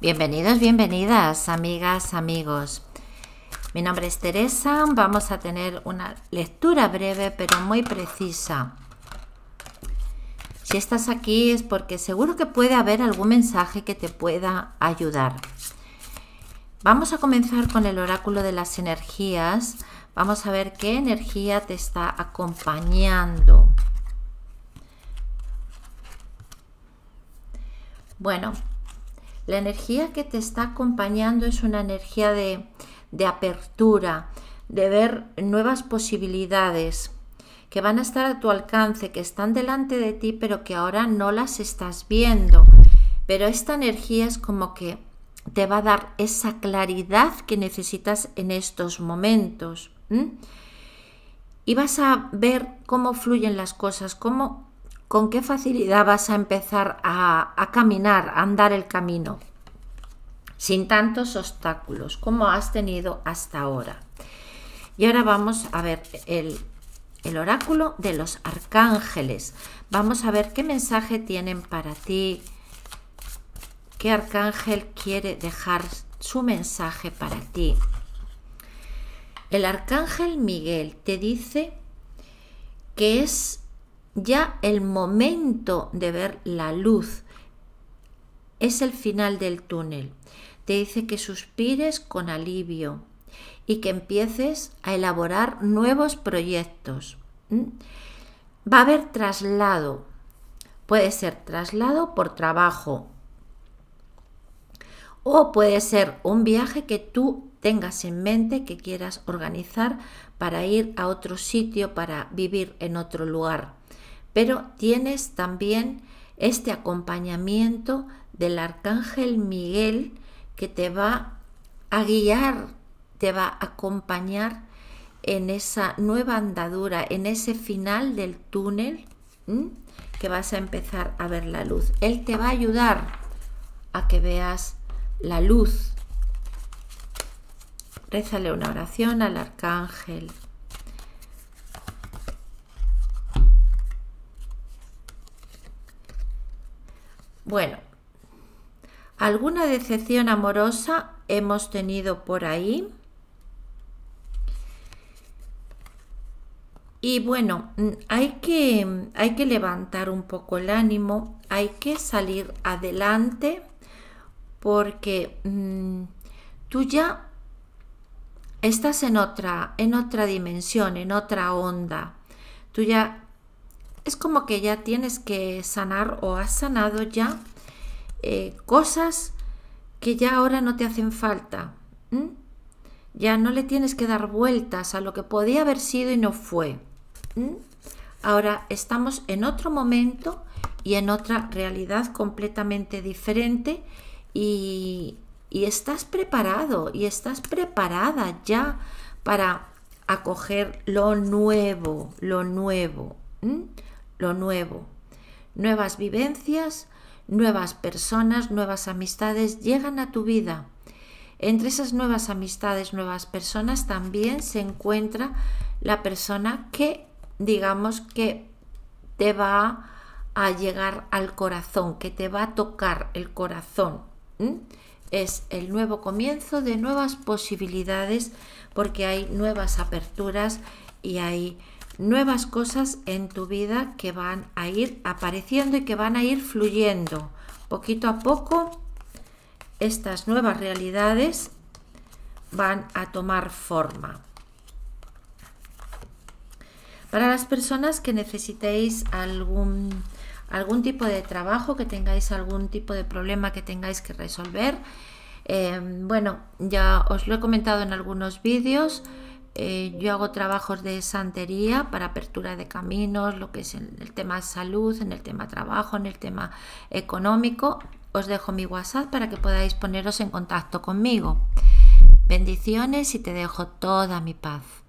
Bienvenidos, bienvenidas, amigas, amigos. Mi nombre es Teresa, vamos a tener una lectura breve pero muy precisa. Si estás aquí es porque seguro que puede haber algún mensaje que te pueda ayudar. Vamos a comenzar con el oráculo de las energías. Vamos a ver qué energía te está acompañando. Bueno, la energía que te está acompañando es una energía de, de apertura, de ver nuevas posibilidades que van a estar a tu alcance, que están delante de ti, pero que ahora no las estás viendo. Pero esta energía es como que te va a dar esa claridad que necesitas en estos momentos. Y vas a ver cómo fluyen las cosas, cómo con qué facilidad vas a empezar a, caminar, a andar el camino, sin tantos obstáculos como has tenido hasta ahora. Y ahora vamos a ver el, el oráculo de los arcángeles. Vamos a ver qué mensaje tienen para ti, qué arcángel quiere dejar su mensaje para ti. El arcángel Miguel te dice que es ya el momento de ver la luz es el final del túnel. Te dice que suspires con alivio y que empieces a elaborar nuevos proyectos. ¿Mm? Va a haber traslado. Puede ser traslado por trabajo o puede ser un viaje que tú tengas en mente que quieras organizar para ir a otro sitio, para vivir en otro lugar pero tienes también este acompañamiento del arcángel Miguel que te va a guiar, te va a acompañar en esa nueva andadura, en ese final del túnel que vas a empezar a ver la luz. Él te va a ayudar a que veas la luz. Rézale una oración al arcángel. Bueno, alguna decepción amorosa hemos tenido por ahí. Y bueno, mm, hay que, hay que levantar un poco el ánimo, hay que salir adelante porque mm, tú ya estás en otra, en otra dimensión, en otra onda. Tú ya es como que ya tienes que sanar o has sanado ya eh, cosas que ya ahora no te hacen falta. Ya no le tienes que dar vueltas a lo que podía haber sido y no fue. Ahora estamos en otro momento y en otra realidad completamente diferente y, estás preparado y estás preparada ya para acoger lo nuevo, lo nuevo lo nuevo. Nuevas vivencias, nuevas personas, nuevas amistades llegan a tu vida. Entre esas nuevas amistades, nuevas personas también se encuentra la persona que digamos que te va a llegar al corazón, que te va a tocar el corazón. Es el nuevo comienzo de nuevas posibilidades porque hay nuevas aperturas y hay nuevas cosas en tu vida que van a ir apareciendo y que van a ir fluyendo. Poquito a poco estas nuevas realidades van a tomar forma. Para las personas que necesitéis algún, algún tipo de trabajo, que tengáis algún tipo de problema que tengáis que resolver, eh, bueno, ya os lo he comentado en algunos vídeos, eh, yo hago trabajos de santería para apertura de caminos, lo que es en el tema salud, en el tema trabajo, en el tema económico. Os dejo mi WhatsApp para que podáis poneros en contacto conmigo. Bendiciones y te dejo toda mi paz.